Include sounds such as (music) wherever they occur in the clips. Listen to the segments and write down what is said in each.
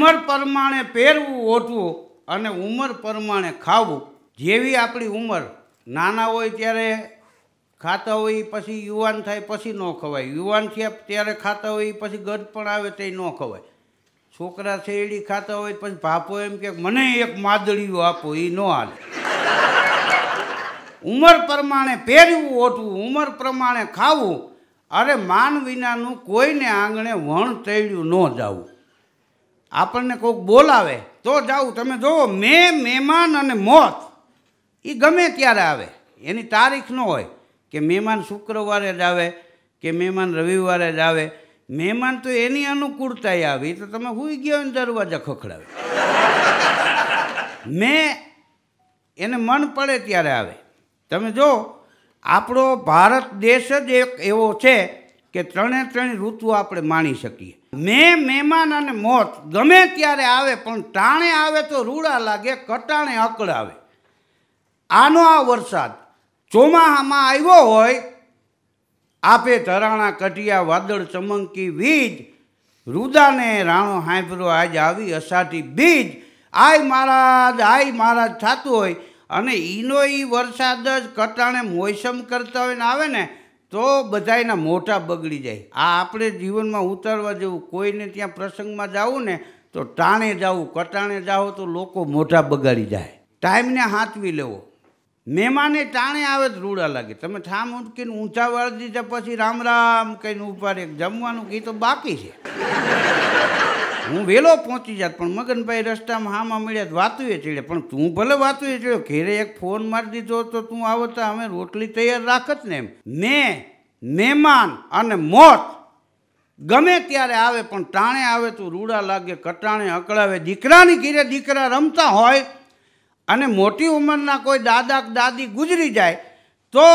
ઉંમર પ્રમાણે પહેરવું ઓઢવું અને ઉંમર પ્રમાણે ખાવું જેવી આપણી ઉંમર નાના હોય ત્યારે ખાતા હોય પછી યુવાન થાય પછી ન ખવાય યુવાન થયા ત્યારે ખાતા હોય પછી ગઢ પણ આવે તે ન ખવાય છોકરા શેરડી ખાતા હોય પછી ભાપો એમ કે મને એક માદળીઓ આપો એ ન હાલે ઉંમર પ્રમાણે પહેરવું ઓઢવું ઉંમર પ્રમાણે ખાવું અરે માન વિનાનું કોઈને આંગણે વણ તૈળ્યું ન જાવું આપણને કોઈક બોલાવે તો જાઉં તમે જુઓ મેં મહેમાન અને મોત એ ગમે ત્યારે આવે એની તારીખ ન હોય કે મહેમાન શુક્રવારે જ આવે કે મહેમાન રવિવારે જ આવે મહેમાન તો એની અનુકૂળતા આવી તો તમે હુઈ ગયો ને દરવાજા ખખડાવે (laughs) મેં એને મન પડે ત્યારે આવે તમે જો આપણો ભારત દેશ જ એક એવો છે કે ત્રણે ત્રણ ઋતુ આપણે માણી શકીએ મેં મહેમાન અને મોત ગમે ત્યારે આવે પણ ટાણે આવે તો રૂડા લાગે કટાણે અકળાવે આનો આ વરસાદ ચોમાહામાં આવ્યો હોય આપે ધરાણા કટિયા વાદળ ચમંકી વીજ રૂદાને રાણો હાંભરો આજ આવી અસાટી બીજ આય મહારાજ આય મહારાજ થતું હોય અને ઈનો ઈ વરસાદ જ કટાણે મોસમ કરતા હોય ને આવે ને તો બધાયના મોટા બગડી જાય આ આપણે જીવનમાં ઉતારવા જેવું કોઈને ત્યાં પ્રસંગમાં જાવું ને તો ટાણે જાવું કટાણે જાઓ તો લોકો મોટા બગાડી જાય ટાઈમને હાથવી લેવો મહેમાને ટાણે આવે જ રૂડા લાગે તમે ઠામ ઉટકીને ઊંચા વાળી દીધા પછી રામ રામ કહીને ઉપાડે જમવાનું એ તો બાકી છે હું વહેલો પહોંચી જાત પણ મગનભાઈ રસ્તામાં હામાં મળ્યા વાતું એ ચડ્યા પણ તું ભલે વાતું એ ચડ્યો ઘેરે એક ફોન મારી દીધો તો તું આવતા અમે રોટલી તૈયાર રાખત ને એમ મેં મહેમાન અને મોત ગમે ત્યારે આવે પણ ટાણે આવે તો રૂડા લાગે કટાણે અકળાવે દીકરાની ઘીરે દીકરા રમતા હોય અને મોટી ઉંમરના કોઈ દાદા દાદી ગુજરી જાય તો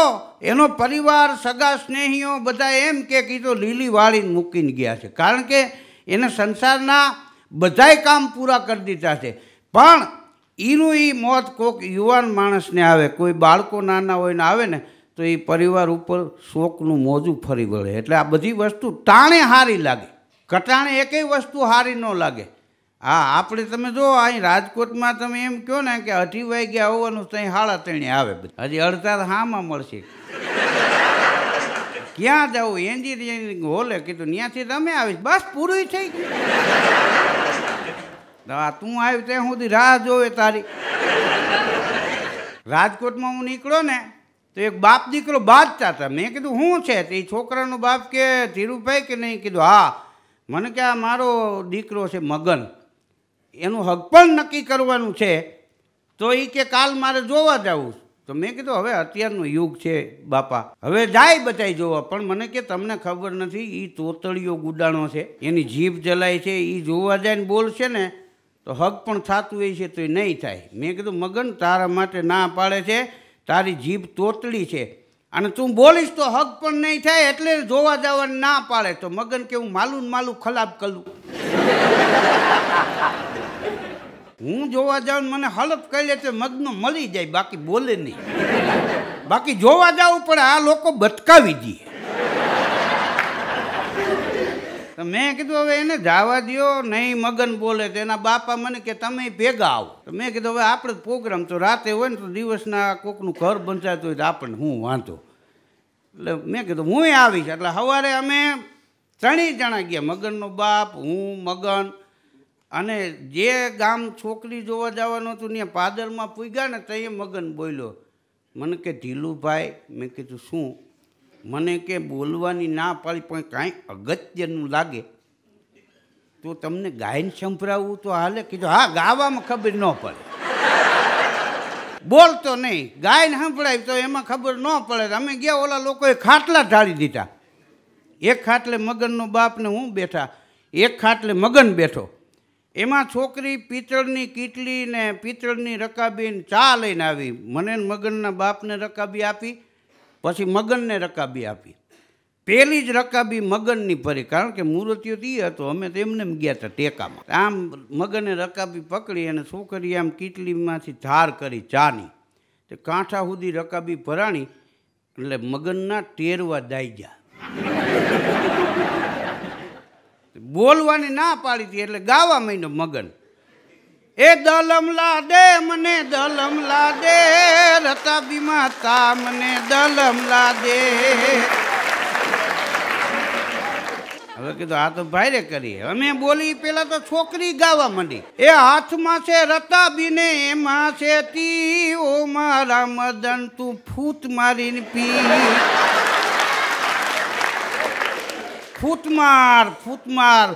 એનો પરિવાર સગા સ્નેહીઓ બધા એમ કે કીધું લીલી વાળીને મૂકીને ગયા છે કારણ કે એને સંસારના બધાય કામ પૂરા કરી દીધા છે પણ એનું એ મોત કોઈક યુવાન માણસને આવે કોઈ બાળકો નાના હોયને આવે ને તો એ પરિવાર ઉપર શોકનું મોજું ફરી વળે એટલે આ બધી વસ્તુ ટાણે હારી લાગે કટાણે એકેય વસ્તુ હારી ન લાગે હા આપણે તમે જો અહીં રાજકોટમાં તમે એમ કહો ને કે અઢી વાગ્યા આવવાનું ત્યાં હાળા તેણે આવે હજી અડધા હામાં મળશે ક્યાં જવું એન્જિનિયરિંગ હોલે કીધું ત્યાંથી તમે આવીશ બસ પૂરું થઈ ગયું તું આવ્યું ત્યાં સુધી રાહ જોવે તારી રાજકોટમાં હું નીકળ્યો ને તો એક બાપ દીકરો બાજતા હતા મેં કીધું શું છે તો એ છોકરાનો બાપ કે ધીરુભાઈ કે નહીં કીધું હા મને કે આ મારો દીકરો છે મગન એનું હક પણ નક્કી કરવાનું છે તો એ કે કાલ મારે જોવા જવું તો મેં કીધું હવે અત્યારનો યુગ છે બાપા હવે જાય બતાવી જોવા પણ મને કે તમને ખબર નથી એ તોતળીઓ ગુડાણો છે એની જીભ જલાય છે એ જોવા જાય ને બોલશે ને તો હક પણ થતું હોય છે તો એ નહીં થાય મેં કીધું મગન તારા માટે ના પાડે છે તારી જીભ તોતળી છે અને તું બોલીશ તો હક પણ નહીં થાય એટલે જોવા જવા ના પાડે તો મગન કેવું હું માલું માલું ખલાબ કરું હું જોવા જાઉં મને હલફ કહી લે તો મજનો મળી જાય બાકી બોલે નહીં બાકી જોવા જાઉં પણ આ લોકો બટકાવી દે મેં કીધું હવે એને જાવા દો નહીં મગન બોલે તો એના બાપા મને કે તમે ભેગા આવો તો મેં કીધું હવે આપણે પ્રોગ્રામ તો રાતે હોય ને તો દિવસના કોકનું ઘર બંધાતું હોય તો આપણને હું વાંધો એટલે મેં કીધું હું આવીશ એટલે સવારે અમે ત્રણેય જણા ગયા મગનનો બાપ હું મગન અને જે ગામ છોકરી જોવા જવાનું હતું ત્યાં પાદરમાં પૂગ્યા ને ત્યાં મગન બોલ્યો મને કે ઢીલુભાઈ મેં કીધું શું મને કે બોલવાની ના પાડી પણ કાંઈ અગત્યનું લાગે તો તમને ગાયન સંભળાવવું તો હાલે કીધું હા ગાવામાં ખબર ન પડે બોલતો નહીં ગાયન સંભળાવી તો એમાં ખબર ન પડે અમે ગયા ઓલા લોકોએ ખાટલા ઢાળી દીધા એક ખાટલે મગનનો બાપને હું બેઠા એક ખાટલે મગન બેઠો એમાં છોકરી પિત્તળની કીટલી ને પિત્તળની રકાબીને ચા લઈને આવી મને મગનના બાપને રકાબી આપી પછી મગનને રકાબી આપી પહેલી જ રકાબી મગનની પરી કારણ કે મૂર્તિઓ તો એ હતો અમે તો એમને ગયા હતા ટેકામાં આમ મગને રકાબી પકડી અને છોકરી આમ કીટલીમાંથી ધાર કરી ચાની તે કાંઠા સુધી રકાબી ભરાણી એટલે મગનના ટેરવા દાઈ ગયા બોલવાની ના પાડી હતી એટલે ગાવા માંડ્યો મગન એ દલમ લાદે મને દલમ લાદે રતા બીમાતા મને દલમ લાદે હવે કીધું આ તો ભાઈ રે કરીએ અમે બોલી પેલા તો છોકરી ગાવા માંડી એ હાથમાં છે રતાબીને એમાં છે તી ઓ મારા મદન તું ફૂત મારીને પી ફૂટમાર ફૂટમાર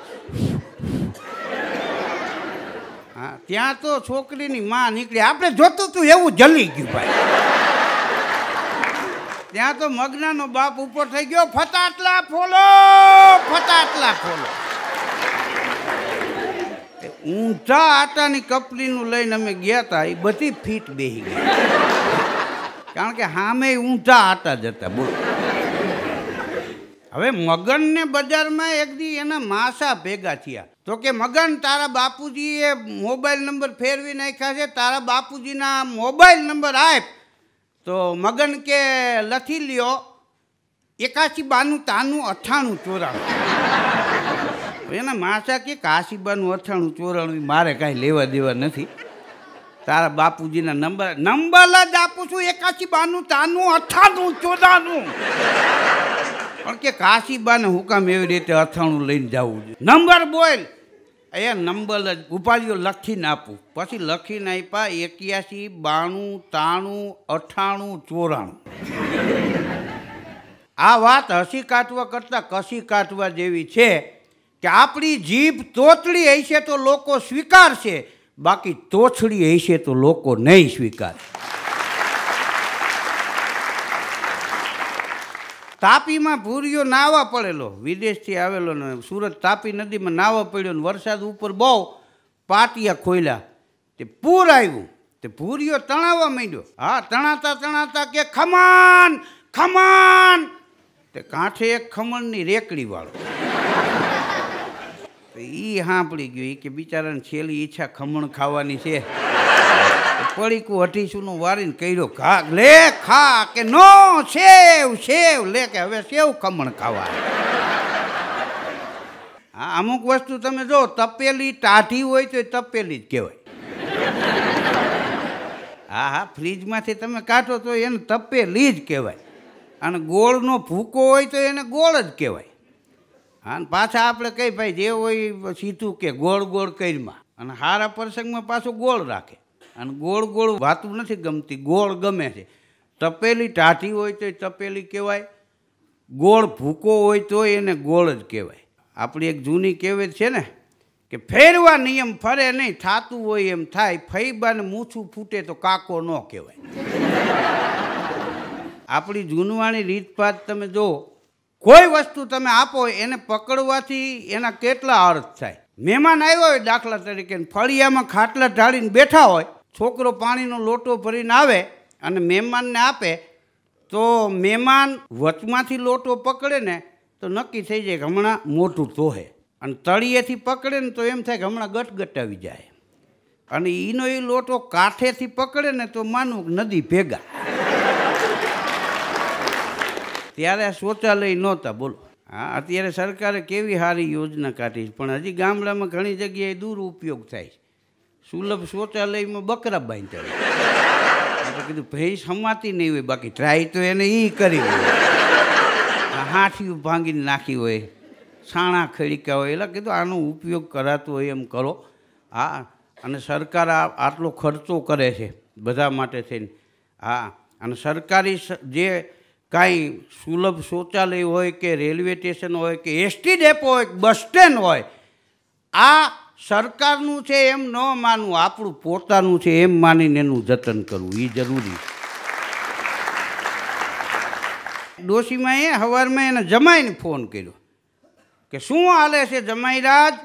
હા ત્યાં તો છોકરીની માં નીકળી આપણે જોતું તું એવું જલી ગયું ભાઈ ત્યાં તો મગનાનો બાપ ઉપર થઈ ગયો ફટાટલા ફોલો ફટાટલા ફોલો ઊંચા આટાની કપડીનું લઈને અમે ગયા હતા એ બધી ફીટ બેહી ગઈ કારણ કે સામે ઊંચા આટા જતા બોલો હવે મગનને બજારમાં એક દી એના માસા ભેગા થયા તો કે મગન તારા બાપુજીએ મોબાઈલ નંબર ફેરવી નાખ્યા છે તારા બાપુજીના મોબાઈલ નંબર આપ તો મગન કે લખી લ્યો એકાસી બાનું તાનું અઠાણું ચોરાણું એના માસા કે કાશીબાનું અઠાણું ચોરાણું મારે કાંઈ લેવા દેવા નથી તારા બાપુજીના નંબર નંબર જ આપું છું એકાશી બાનું તાનું અથાણું ચોદાનું પણ કે કાશીબાને હુકમ એવી રીતે અથાણું લઈને જવું જોઈએ નંબર બોલ એ નંબર જ ઉપાડીઓ લખીને આપું પછી લખીને આપ્યા એક્યાસી બાણું તાણું અઠાણું ચોરાણું આ વાત હસી કાઢવા કરતાં કસી કાઢવા જેવી છે કે આપણી જીભ તોતળી હશે તો લોકો સ્વીકારશે બાકી તોછડી હશે તો લોકો નહીં સ્વીકાર તાપીમાં ભૂરિયો નાવા પડેલો વિદેશથી આવેલો ને સુરત તાપી નદીમાં નાવા પડ્યો ને વરસાદ ઉપર બહુ પાટિયા ખોલ્યા તે પૂર આવ્યું તે ભૂરિયો તણાવવા માંડ્યો હા તણાતા તણાતા કે ખમણ ખમણ તે કાંઠે એક ખમણની રેકડી વાળો એ સાંભળી ગયું કે બિચારાને છેલ્લી ઈચ્છા ખમણ ખાવાની છે પડીકું હઠીસુંનું વારીને કર્યો ઘા લે ખા કે નો સેવ સેવ લે કે હવે સેવ ખમણ ખાવા હા અમુક વસ્તુ તમે જો તપેલી ટાઢી હોય તો એ તપેલી જ કહેવાય હા હા ફ્રીજમાંથી તમે કાઢો તો એને તપેલી જ કહેવાય અને ગોળનો ભૂકો હોય તો એને ગોળ જ કહેવાય અને પાછા આપણે કહીએ ભાઈ જે હોય સીધું કે ગોળ ગોળ કરમાં અને હારા પ્રસંગમાં પાછું ગોળ રાખે અને ગોળ ગોળ વાતું નથી ગમતી ગોળ ગમે છે તપેલી ટાઢી હોય તો તપેલી કહેવાય ગોળ ભૂકો હોય તો એને ગોળ જ કહેવાય આપણી એક જૂની કહેવત છે ને કે ફેરવા નિયમ ફરે નહીં થાતું હોય એમ થાય ફૈબાને મૂછું ફૂટે તો કાકો ન કહેવાય આપણી જૂનવાણી રીતભાત તમે જુઓ કોઈ વસ્તુ તમે આપો એને પકડવાથી એના કેટલા અર્થ થાય મહેમાન આવ્યો હોય દાખલા તરીકે ફળિયામાં ખાટલા ઢાળીને બેઠા હોય છોકરો પાણીનો લોટો ભરીને આવે અને મહેમાનને આપે તો મહેમાન વચમાંથી લોટો પકડે ને તો નક્કી થઈ જાય કે હમણાં મોટું તોહે અને તળિયેથી પકડે ને તો એમ થાય કે હમણાં ગટગટાવી જાય અને એનો એ લોટો કાંઠેથી પકડે ને તો માનવું નદી ભેગા ત્યારે આ શૌચાલય નહોતા બોલો હા અત્યારે સરકારે કેવી સારી યોજના કાઢી છે પણ હજી ગામડામાં ઘણી જગ્યાએ દૂર ઉપયોગ થાય છે સુલભ શૌચાલયમાં બકરા બાંધતા એટલે કીધું ભેંસ સમાતી નહીં હોય બાકી ટ્રાય તો એને એ કરી હોય હાથિયું ભાંગીને નાખી હોય છાણા ખડીકા હોય એટલે કીધું આનો ઉપયોગ કરાતો હોય એમ કરો હા અને સરકાર આ આટલો ખર્ચો કરે છે બધા માટે થઈને હા અને સરકારી જે કાંઈ સુલભ શૌચાલય હોય કે રેલવે સ્ટેશન હોય કે એસટી ડેપો હોય કે બસ સ્ટેન્ડ હોય આ સરકારનું છે એમ ન માનવું આપણું પોતાનું છે એમ માનીને એનું જતન કરવું એ જરૂરી ડોશીમાં એ સવારમાં એને જમાઈને ફોન કર્યો કે શું હાલે છે જમાઈ રાજ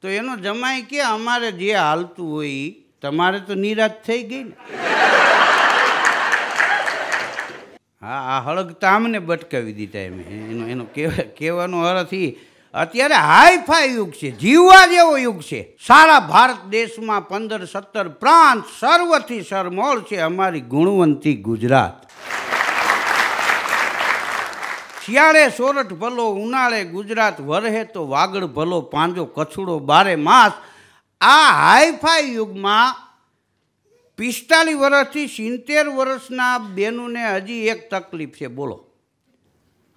તો એનો જમાઈ કે અમારે જે હાલતું હોય એ તમારે તો નિરાશ થઈ ગઈ ને હા આ હળગતામને બટકાવી દીધા એમ એનો એનો કહેવાનો અર્થ એ અત્યારે હાઈફાઈ યુગ છે જીવવા જેવો યુગ છે સારા ભારત દેશમાં પંદર સત્તર પ્રાંત સર્વથી સરમોળ છે અમારી ગુણવંતી ગુજરાત શિયાળે સોરઠ ભલો ઉનાળે ગુજરાત વરહે તો વાગડ ભલો પાંજો કછડો બારે માસ આ હાઈફાઈ યુગમાં પિસ્તાલીસ વર્ષથી સિત્તેર વર્ષના બેનુને હજી એક તકલીફ છે બોલો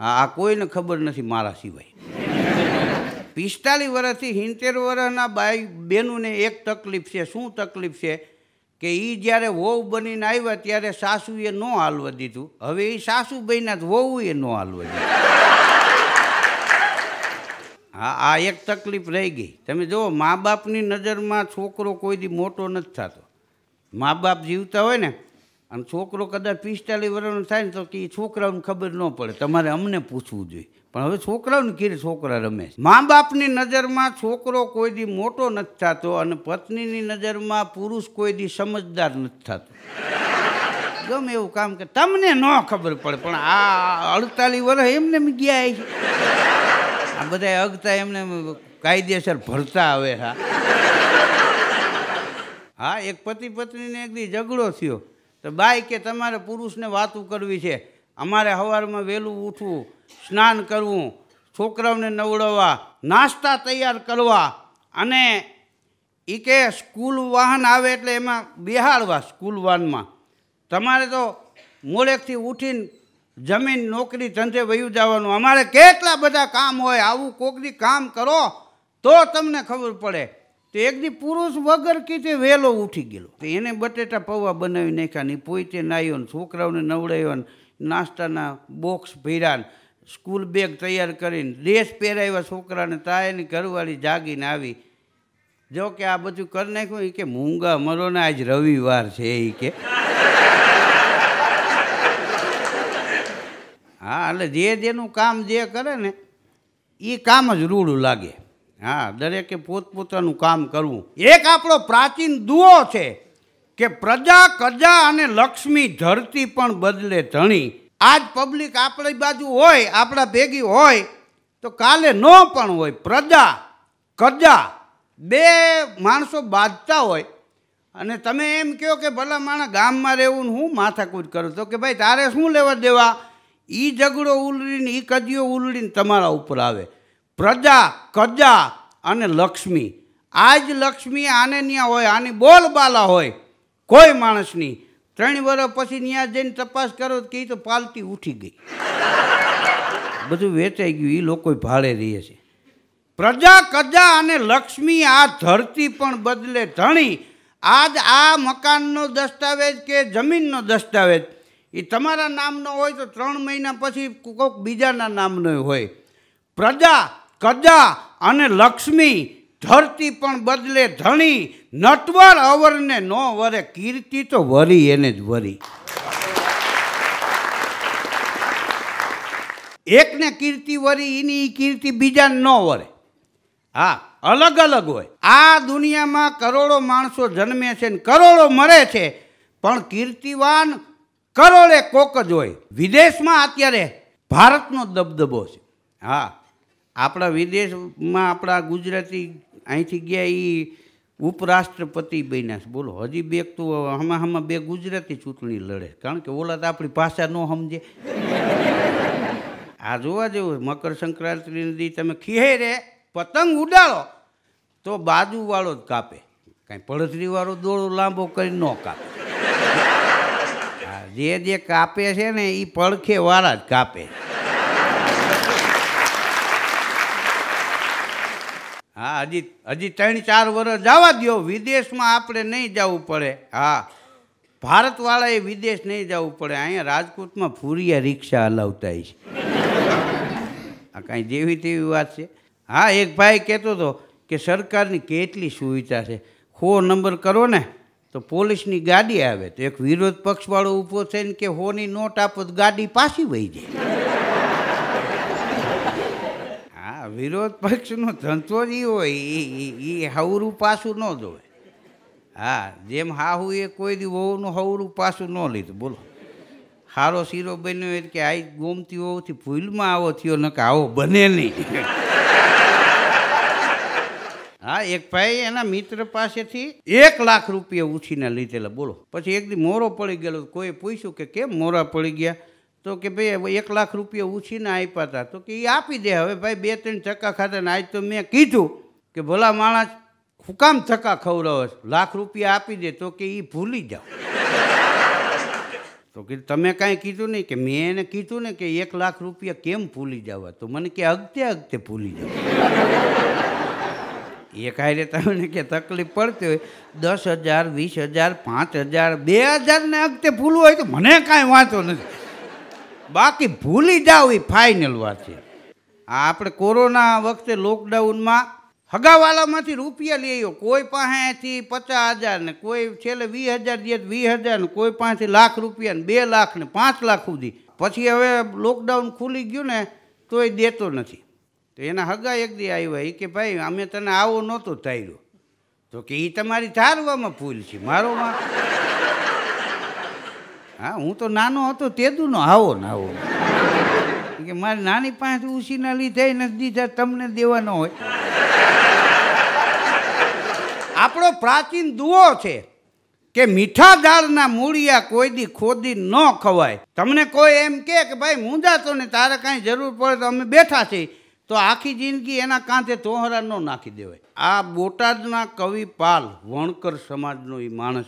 હા આ કોઈને ખબર નથી મારા સિવાય પિસ્તાલીસ વર્ષથી સિત્તેર વર્ષના બાઈ બેનુને એક તકલીફ છે શું તકલીફ છે કે એ જ્યારે વહુ બનીને આવ્યા ત્યારે સાસુએ ન હાલવા દીધું હવે એ સાસુ બન્યા વહુએ ન હાલવા દીધું હા આ એક તકલીફ રહી ગઈ તમે જુઓ મા બાપની નજરમાં છોકરો કોઈ દી મોટો નથી થતો મા બાપ જીવતા હોય ને અને છોકરો કદાચ પિસ્તાલીસ વર્ષનો થાય ને તો કે છોકરાઓને ખબર ન પડે તમારે અમને પૂછવું જોઈએ પણ હવે છોકરાઓને કીધે છોકરા રમે છે મા બાપની નજરમાં છોકરો કોઈ દી મોટો નથી થતો અને પત્નીની નજરમાં પુરુષ કોઈ દી સમજદાર નથી થતો ગમે એવું કામ કે તમને ન ખબર પડે પણ આ અડતાલીસ વર્ષ એમને ગયા છે આ બધા અગતા એમને કાયદેસર ભરતા આવે હા હા એક પતિ પત્નીને એક દી ઝઘડો થયો તો બાઈ કે તમારે પુરુષને વાતું કરવી છે અમારે સવારમાં વહેલું ઉઠવું સ્નાન કરવું છોકરાઓને નવડાવવા નાસ્તા તૈયાર કરવા અને એ કે સ્કૂલ વાહન આવે એટલે એમાં બેહાડવા સ્કૂલ વાહનમાં તમારે તો મોડેકથી ઉઠીને જમીન નોકરી ધંધે વયું જવાનું અમારે કેટલા બધા કામ હોય આવું કોકની કામ કરો તો તમને ખબર પડે તો એકદી પુરુષ વગર કીધે વહેલો ઉઠી ગયેલો તો એને બટેટા પૌવા બનાવી નાખ્યા ને પોઈતે નાહ્યો ને છોકરાઓને નવડાવ્યો ને નાસ્તાના બોક્સ ભર્યા સ્કૂલ બેગ તૈયાર કરીને ડ્રેસ પહેરાવ્યા છોકરાને તાયની ઘરવાળી જાગીને આવી જો કે આ બધું કરી નાખ્યું એ કે મૂંગા મરો ને આજ રવિવાર છે એ કે હા એટલે જે જેનું કામ જે કરે ને એ કામ જ રૂડું લાગે હા દરેકે પોતપોતાનું કામ કરવું એક આપણો પ્રાચીન દુઓ છે કે પ્રજા કજા અને લક્ષ્મી ધરતી પણ બદલે ધણી આજ પબ્લિક આપણી બાજુ હોય આપણા ભેગી હોય તો કાલે ન પણ હોય પ્રજા કજા બે માણસો બાંધતા હોય અને તમે એમ કહો કે ભલા માણા ગામમાં રહેવું હું માથાકૂટ કરું તો કે ભાઈ તારે શું લેવા દેવા એ ઝઘડો ઉલડીને એ કદીઓ ઉલડીને તમારા ઉપર આવે પ્રજા કજા અને લક્ષ્મી આ જ લક્ષ્મી આને ત્યાં હોય આની બોલબાલા હોય કોઈ માણસની ત્રણ વર્ષ પછી ત્યાં જઈને તપાસ કરો કે એ તો પાલતી ઉઠી ગઈ બધું વેચાઈ ગયું એ લોકો ભાડે રહીએ છે પ્રજા કજા અને લક્ષ્મી આ ધરતી પણ બદલે ધણી આજ આ મકાનનો દસ્તાવેજ કે જમીનનો દસ્તાવેજ એ તમારા નામનો હોય તો ત્રણ મહિના પછી કોઈક બીજાના નામનો હોય પ્રજા કદા અને લક્ષ્મી ધરતી પણ બદલે ધણી નટવર અવરને ન વરે કીર્તિ તો વરી એને જ વરી એકને કીર્તિ વરી એની કીર્તિ બીજાને ન વરે હા અલગ અલગ હોય આ દુનિયામાં કરોડો માણસો જન્મે છે ને કરોડો મરે છે પણ કીર્તિવાન કરોડે કોક જ હોય વિદેશમાં અત્યારે ભારતનો દબદબો છે હા આપણા વિદેશમાં આપણા ગુજરાતી અહીંથી ગયા એ ઉપરાષ્ટ્રપતિ બન્યા છે બોલો હજી બે તો હમણાં હમણાં બે ગુજરાતી ચૂંટણી લડે કારણ કે ઓલા તો આપણી ભાષા ન સમજે આ જોવા જેવું મકર સંક્રાંતિની દી તમે ખીહે પતંગ ઉડાડો તો બાજુવાળો જ કાપે કાંઈ પડતરીવાળો દોડો લાંબો કરી ન કાપે જે જે કાપે છે ને એ પડખે વાળા જ કાપે હા હજી હજી ત્રણ ચાર વર્ષ જવા દો વિદેશમાં આપણે નહીં જવું પડે હા ભારતવાળાએ વિદેશ નહીં જવું પડે અહીંયા રાજકોટમાં ફૂરિયા રિક્ષા હલાવતા છે આ કાંઈ જેવી તેવી વાત છે હા એક ભાઈ કહેતો હતો કે સરકારની કેટલી સુવિધા છે ખો નંબર કરો ને તો પોલીસની ગાડી આવે તો એક વિરોધ પક્ષવાળો ઊભો થઈને કે હોની નોટ આપો તો ગાડી પાછી વહી જાય આ વિરોધ પક્ષનો ધંધો જ હોય એ હવરું પાછું ન જોવે હા જેમ હાહુ એ કોઈ દી વહુનું હવરું પાછું ન લીધું બોલો હારો શીરો બન્યો એટલે કે આ ગોમતી હોવથી ભૂલમાં આવો થયો ન કે આવો બને નહીં હા એક ભાઈ એના મિત્ર પાસેથી એક લાખ રૂપિયા ઉછીને લીધેલા બોલો પછી એક દી મોરો પડી ગયેલો કોઈ પૂછ્યું કે કેમ મોરા પડી ગયા તો કે ભાઈ એક લાખ રૂપિયા ઉછીને આપ્યા હતા તો કે એ આપી દે હવે ભાઈ બે ત્રણ ચક્કા ખાતા ને આજ તો મેં કીધું કે ભલા માણસ હું ચક્કા ખવડાવો લાખ રૂપિયા આપી દે તો કે એ ભૂલી જાઓ તો કે તમે કાંઈ કીધું નહીં કે મેં એને કીધું ને કે એક લાખ રૂપિયા કેમ ભૂલી જવા તો મને કે અગતે અગતે ભૂલી જાવ એ કાંઈ તમને કે તકલીફ પડતી હોય દસ હજાર વીસ હજાર પાંચ હજાર બે હજારને અગતે ભૂલવું હોય તો મને કાંઈ વાંચો નથી બાકી ભૂલી જાવ એ ફાઇનલ વાત છે આપણે કોરોના વખતે લોકડાઉનમાં હગાવાલામાંથી રૂપિયા લઈ કોઈ પાસેથી પચાસ હજાર ને કોઈ છેલ્લે વીસ હજાર દે વીસ હજાર ને કોઈ પાસેથી લાખ રૂપિયા ને બે લાખ ને પાંચ લાખ સુધી પછી હવે લોકડાઉન ખુલી ગયું ને તો એ દેતો નથી તો એના હગા એક દી આવ્યા એ કે ભાઈ અમે તને આવો નહોતો તાર્યો તો કે એ તમારી ધારવામાં ભૂલ છે મારો માં હા હું તો નાનો હતો તેદુનો આવો ને આવો કે મારી નાની પાંચ ઉછીના લીધે નથી તમને દેવાનો હોય આપણો પ્રાચીન દુઓ છે કે મીઠા દાળના મૂળિયા કોઈ દી ખોદી ન ખવાય તમને કોઈ એમ કે ભાઈ મૂંદા તો ને તારે કાંઈ જરૂર પડે તો અમે બેઠા છીએ તો આખી જિંદગી એના કાંઠે તોહરા ન નાખી દેવાય આ બોટાદના કવિ પાલ વણકર સમાજનો એ માણસ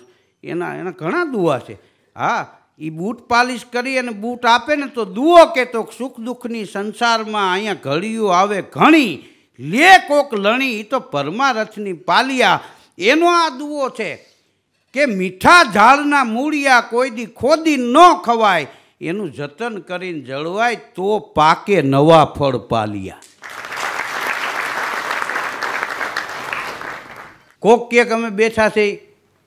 એના એના ઘણા દુવા છે હા એ બૂટ પાલિશ કરી અને બૂટ આપે ને તો દુઓ તો સુખ દુઃખની સંસારમાં અહીંયા ઘડીઓ આવે ઘણી લે કોક લણી એ તો પરમારથની પાલિયા એનો આ દુઓ છે કે મીઠા ઝાડના મૂળિયા કોઈ દી ખોદી ન ખવાય એનું જતન કરીને જળવાય તો પાકે નવા ફળ પાલિયા કોક કે અમે બેઠા છીએ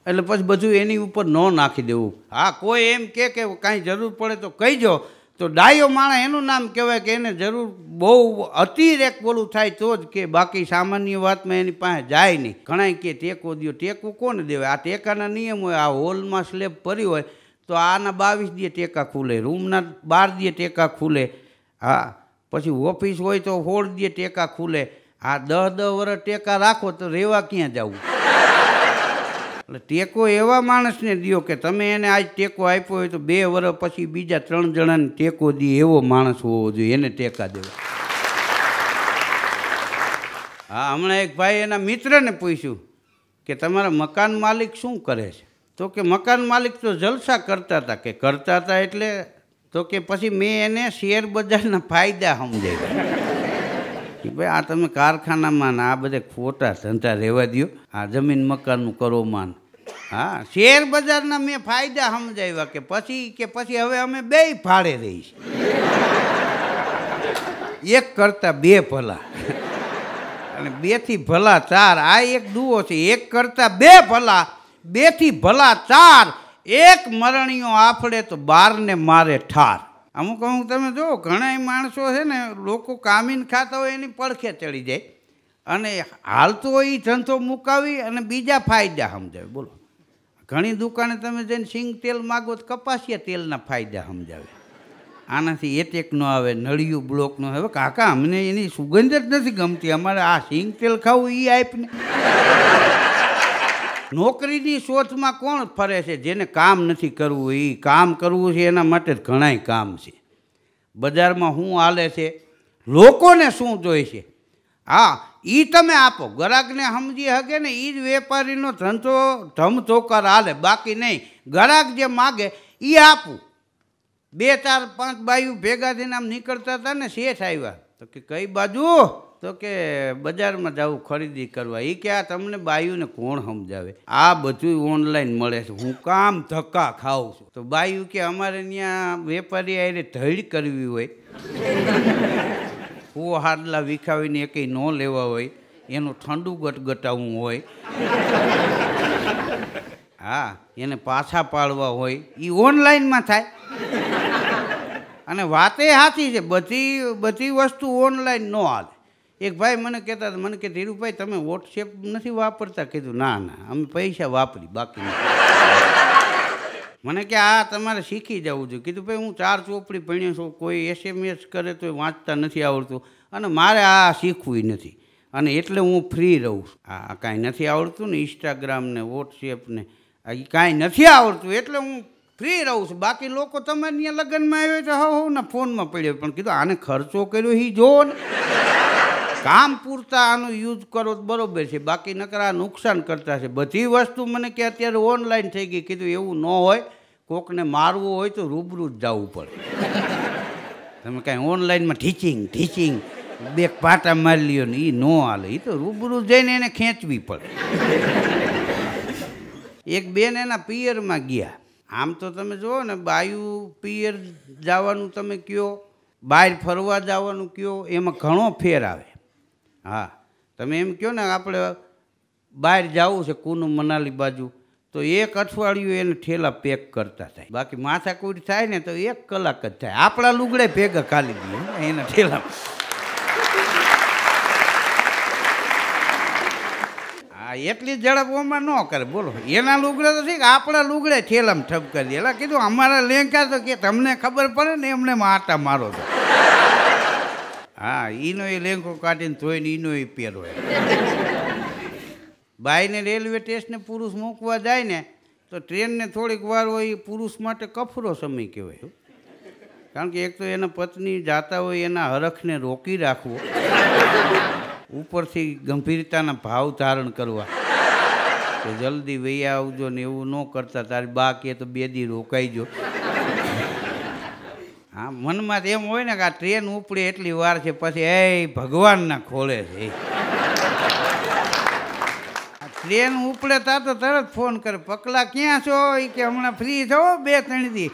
એટલે પછી બધું એની ઉપર ન નાખી દેવું હા કોઈ એમ કે કે કાંઈ જરૂર પડે તો કહીજો તો ડાયો માણસ એનું નામ કહેવાય કે એને જરૂર બહુ અતિરેક બોલું થાય તો જ કે બાકી સામાન્ય વાતમાં એની પાસે જાય નહીં ઘણા કે ટેકો દો ટેકો કોને દેવાય આ ટેકાના નિયમ હોય આ હોલમાં સ્લેબ પડી હોય તો આના બાવીસ દીએ ટેકા ખુલે રૂમના બાર દીએ ટેકા ખુલે હા પછી ઓફિસ હોય તો હોળ દીએ ટેકા ખુલે આ દહ દહ વર્ષ ટેકા રાખો તો રહેવા ક્યાં જવું એટલે ટેકો એવા માણસને દો કે તમે એને આજ ટેકો આપ્યો હોય તો બે વર્ષ પછી બીજા ત્રણ જણાને ટેકો દે એવો માણસ હોવો જોઈએ એને ટેકા દેવા હા હમણાં એક ભાઈ એના મિત્રને પૂછ્યું કે તમારા મકાન માલિક શું કરે છે તો કે મકાન માલિક તો જલસા કરતા હતા કે કરતા હતા એટલે તો કે પછી મેં એને શેર બજારના ફાયદા સમજાવ્યા કે ભાઈ આ તમે કારખાનામાં ને આ બધે ખોટા ધંધા રહેવા દો આ જમીન મકાનનું કરો માન હા શેર બજારના મેં ફાયદા સમજાવ્યા કે પછી કે પછી હવે અમે બે ફાળે રહીશ એક કરતાં બે ભલા અને બેથી ભલા ચાર આ એક દુઓ છે એક કરતાં બે ભલા બેથી ભલા ચાર એક મરણીઓ આફડે તો બારને મારે ઠાર અમુક અમુક તમે જુઓ ઘણા માણસો છે ને લોકો કામીન ખાતા હોય એની પડખે ચડી જાય અને હાલતો હોય એ ધંધો મુકાવી અને બીજા ફાયદા સમજાવે બોલો ઘણી દુકાને તમે જઈને સિંગ તેલ માગો તો કપાસિયા તેલના ફાયદા સમજાવે આનાથી એક ન આવે નળિયું બ્લોકનો ન આવે કાકા અમને એની સુગંધ જ નથી ગમતી અમારે આ સિંગ તેલ ખાવું એ આપને નોકરીની શોધમાં કોણ ફરે છે જેને કામ નથી કરવું એ કામ કરવું છે એના માટે ઘણાય કામ છે બજારમાં શું હાલે છે લોકોને શું જોઈએ છે હા એ તમે આપો ગ્રાહકને સમજી શકે ને એ જ વેપારીનો ધંધો ધમધોકર હાલે બાકી નહીં ગ્રાહક જે માગે એ આપું બે ચાર પાંચ બાયુ ભેગા થઈને આમ નીકળતા હતા ને શેઠ આવ્યા તો કે કઈ બાજુ તો કે બજારમાં જવું ખરીદી કરવા એ કે આ તમને બાયુને કોણ સમજાવે આ બધું ઓનલાઈન મળે છે હું કામ ધક્કા ખાઉં છું તો બાયુ કે અમારે ત્યાં વેપારી આવીને ધડ કરવી હોય કૂવો હાડલા વિખાવીને કંઈ ન લેવા હોય એનું ઠંડુ ગટગટાવવું હોય હા એને પાછા પાડવા હોય એ ઓનલાઈનમાં થાય અને વાત એ સાચી છે બધી બધી વસ્તુ ઓનલાઈન ન હાલે એક ભાઈ મને કહેતા મને કે ધીરુભાઈ તમે વોટ્સએપ નથી વાપરતા કીધું ના ના અમે પૈસા વાપરી બાકી મને કે આ તમારે શીખી જવું જોઈએ કીધું ભાઈ હું ચાર ચોપડી ભણ્યો છું કોઈ એસએમએસ કરે તો વાંચતા નથી આવડતું અને મારે આ શીખવું નથી અને એટલે હું ફ્રી રહું છું આ કાંઈ નથી આવડતું ને ઇન્સ્ટાગ્રામ ને વોટ્સએપ ને કાંઈ નથી આવડતું એટલે હું ફ્રી રહું છું બાકી લોકો તમે અહીંયા લગ્નમાં આવ્યો તો હવ ને ફોનમાં પડ્યો પણ કીધું આને ખર્ચો કર્યો એ જોવો ને કામ પૂરતા આનું યુઝ કરો તો બરાબર છે બાકી નકરા નુકસાન કરતા છે બધી વસ્તુ મને કે અત્યારે ઓનલાઈન થઈ ગઈ કીધું એવું ન હોય કોકને મારવું હોય તો રૂબરૂ જ જવું પડે તમે કાંઈ ઓનલાઈનમાં ટીચિંગ ટીચિંગ બે પાટા મારી લ્યો ને એ ન હાલે એ તો રૂબરૂ જઈને એને ખેંચવી પડે એક બેન એના પિયરમાં ગયા આમ તો તમે જુઓ ને બાયુ પિયર જવાનું તમે કયો બહાર ફરવા જવાનું કયો એમાં ઘણો ફેર આવે હા તમે એમ કહો ને આપણે બહાર જવું છે કુનું મનાલી બાજુ તો એક અઠવાડિયું એને ઠેલા પેક કરતા થાય બાકી માથાકૂટ થાય ને તો એક કલાક જ થાય આપણા લુગડે ભેગ ખાલી દે એના ઠેલા હા એટલી ઝડપ ઓમાં ન કરે બોલો એના લુગડે તો ઠીક આપણા લુગડે ઠેલામાં ઠપ કરી દે એટલે કીધું અમારા લેંકા તો કે તમને ખબર પડે ને એમને માટા મારો તો હા એનો એ લેંકો કાઢીને ધોઈને એનો એ પહેરો બાઈને રેલવે સ્ટેશને પુરુષ મૂકવા જાય ને તો ટ્રેનને થોડીક વાર હોય એ પુરુષ માટે કફરો સમય કહેવાય કારણ કે એક તો એના પત્ની જાતા હોય એના હરખને રોકી રાખવો ઉપરથી ગંભીરતાના ભાવ ધારણ કરવા કે જલ્દી વૈયા આવજો ને એવું ન કરતા તારી બા કે તો બે દી રોકાઈ જો હા મનમાં એમ હોય ને કે આ ટ્રેન ઉપડે એટલી વાર છે પછી એ ભગવાનના ખોલે છે ટ્રેન ઉપડે તા તો તરત ફોન કરે પકલા ક્યાં છો એ કે હમણાં ફ્રી છો બે ત્રણ દી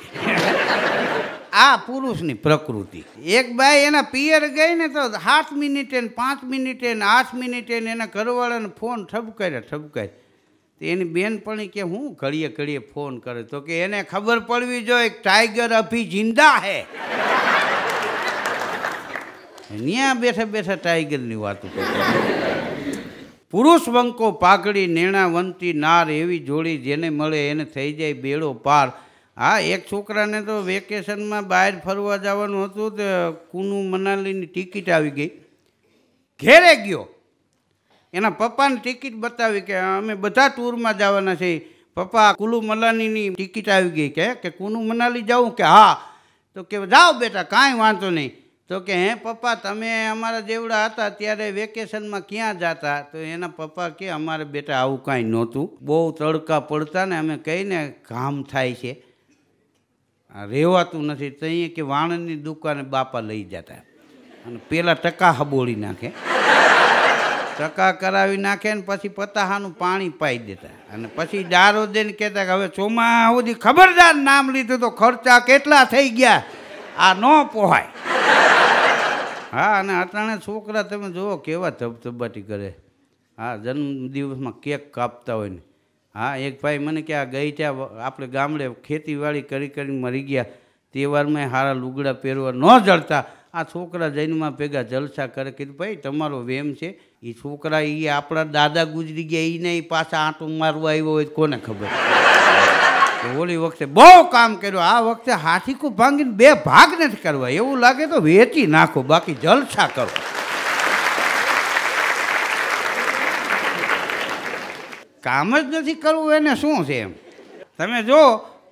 આ પુરુષની પ્રકૃતિ એક બાઈ એના પિયર ગઈ ને તો સાત મિનિટે પાંચ મિનિટે આઠ મિનિટે એના ઘરવાળાને ફોન ઠપકાર્યા ઠપકાર્યા તો એની બેનપણી કે હું ઘડીએ ઘડીએ ફોન કરે તો કે એને ખબર પડવી જોઈએ ટાઈગર અભી જિંદા હે ત્યાં બેઠા બેઠા ટાઈગરની વાત કરતા પુરુષ વંકો પાઘડી નેણાવંતી નાર એવી જોડી જેને મળે એને થઈ જાય બેડો પાર હા એક છોકરાને તો વેકેશનમાં બહાર ફરવા જવાનું હતું તો કુનુ મનાલીની ટિકિટ આવી ગઈ ઘેરે ગયો એના પપ્પાને ટિકિટ બતાવી કે અમે બધા ટૂરમાં જવાના છે પપ્પા કુલુ મનાલીની ટિકિટ આવી ગઈ કે કે કુલુ મનાલી જાઉં કે હા તો કે જાઓ બેટા કાંઈ વાંધો નહીં તો કે હે પપ્પા તમે અમારા જેવડા હતા ત્યારે વેકેશનમાં ક્યાં જતા તો એના પપ્પા કે અમારે બેટા આવું કાંઈ નહોતું બહુ તડકા પડતા ને અમે કહીને ઘામ થાય છે રહેવાતું નથી તો અહીંયા કે વાણની દુકાને બાપા લઈ જતા અને પેલા ટકા હબોળી નાખે ચકા કરાવી નાખે ને પછી પતાહાનું પાણી પાઈ દેતા અને પછી ડારો દઈને કહેતા કે હવે ચોમા સુધી ખબરદાર નામ લીધું તો ખર્ચા કેટલા થઈ ગયા આ ન પોહાય હા અને અટાણે છોકરા તમે જુઓ કેવા ધબધબાટી કરે હા જન્મદિવસમાં કેક કાપતા હોય ને હા એક ભાઈ મને કે આ ગઈ ત્યાં આપણે ગામડે ખેતીવાડી કરી કરીને મરી ગયા તહેવારમાં સારા લુગડા પહેરવા ન જડતા આ છોકરા જૈનમાં ભેગા જલસા કરે કીધું ભાઈ તમારો વેમ છે એ છોકરા એ આપણા દાદા ગુજરી ગયા એ નહીં પાછા આંટો મારવા આવ્યો હોય કોને ખબર ઓલી વખતે બહુ કામ કર્યું આ વખતે હાથીકું ભાંગીને બે ભાગ નથી કરવા એવું લાગે તો વેચી નાખો બાકી જલસા કરો કામ જ નથી કરવું એને શું છે એમ તમે જો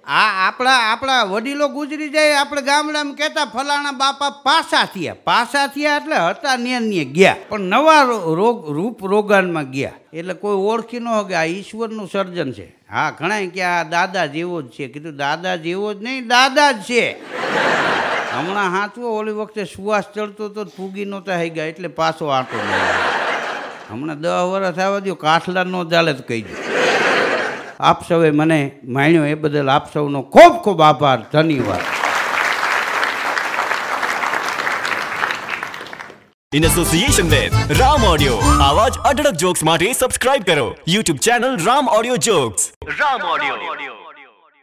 આ આપણા આપણા વડીલો ગુજરી જાય આપણે ગામડામાં કહેતા ફલાણા બાપા પાછા થયા પાછા થયા એટલે હતા નેન્ય ગયા પણ નવા રોગ રૂપ રોગાનમાં ગયા એટલે કોઈ ઓળખી ન કે આ ઈશ્વરનું સર્જન છે હા ઘણા કે આ દાદા જેવો જ છે કીધું દાદા જેવો જ નહીં દાદા જ છે હમણાં હાંચવો ઓલી વખતે સુવાસ ચડતો તો ફૂગી નહોતા થઈ ગયા એટલે પાછો આંટો હમણાં દસ વર્ષ આવવા દો કાઠલા ન ચાલે તો કહી દઉં આપ સૌએ મને માણ્યો એ બદલ આપ સૌનો ખૂબ ખૂબ આભાર ધન્યવાદ in association with Ram audio આવા જ અઢળક જોક્સ માટે સબસ્ક્રાઇબ કરો YouTube channel Ram audio jokes Ram